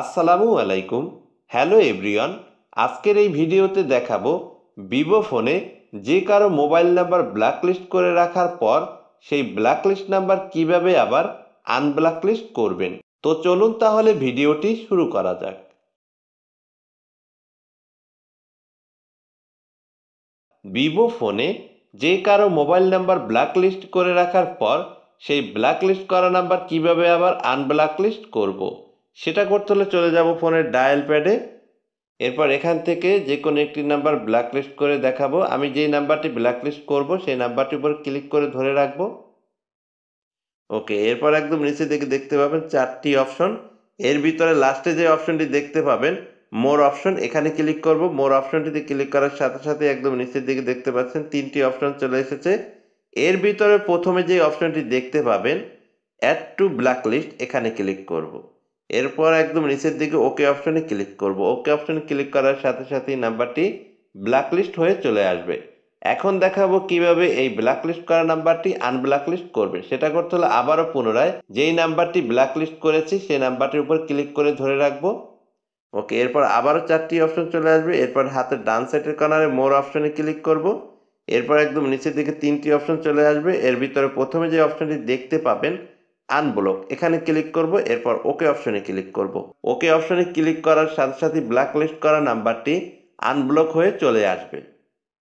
আসসালামু আলাইকুম hello everyone আজকের এই ভিডিওতে দেখাবো ভিভো ফোনে যে কারো মোবাইল নাম্বার ব্ল্যাকলিস্ট করে রাখার পর সেই ব্ল্যাকলিস্ট নাম্বার কিভাবে আবার আনব্ল্যাকলিস্ট করবেন তো চলুন তাহলে ভিডিওটি শুরু করা যাক ভিভো ফোনে যে কারো মোবাইল নাম্বার ব্ল্যাকলিস্ট করে রাখার পর সেই ব্ল্যাকলিস্ট করা নাম্বার কিভাবে আবার আনব্ল্যাকলিস্ট করবো সেটা করতে হলে চলে যাব ফোনের ডায়াল প্যাডে এরপর এখান থেকে যে কোনো একটি নাম্বার ব্ল্যাকলিস্ট করে দেখাবো আমি যেই নাম্বারটি ব্ল্যাকলিস্ট করব সেই নাম্বারটির উপর ক্লিক করে ধরে রাখব ওকে এরপর একদম নিচে দিকে দেখতে পাবেন চারটি অপশন এর ভিতরে লাস্টে যে অপশনটি দেখতে পাবেন মোর অপশন এখানে ক্লিক করব মোর অপশনটিতে ক্লিক করার সাথে সাথে একদম নিচের দিকে দেখতে পাচ্ছেন তিনটি অপশন চলে এসেছে এর ভিতরে প্রথমে যে অপশনটি দেখতে পাবেন অ্যাড টু ব্ল্যাকলিস্ট এখানে ক্লিক করবো এরপর একদম নিচের দিকে ওকে অপশনে ক্লিক করব ওকে অপশনে ক্লিক করার সাথে সাথেই নাম্বারটি ব্ল্যাকলিস্ট হয়ে চলে আসবে এখন দেখাবো কিভাবে এই ব্ল্যাকলিস্ট করা নাম্বারটি আনব্ল্যাকলিস্ট করবে সেটা করতে হলে আবারও পুনরায় যেই নাম্বারটি ব্ল্যাকলিস্ট করেছি সেই নাম্বারটির উপর ক্লিক করে ধরে রাখবো ওকে এরপর আবারও চারটি অপশন চলে আসবে এরপর হাতের ডান সাইডের কানারে মোর অপশনে ক্লিক করব এরপর একদম নিচের দিকে তিনটি অপশন চলে আসবে এর ভিতরে প্রথমে যে অপশনটি দেখতে পাবেন আনব্লক এখানে ক্লিক করব এরপর ওকে অপশনে ক্লিক করব ওকে অপশনে ক্লিক করার সাথে সাথে ব্ল্যাকলিস্ট করা নাম্বারটি আনব্লক হয়ে চলে আসবে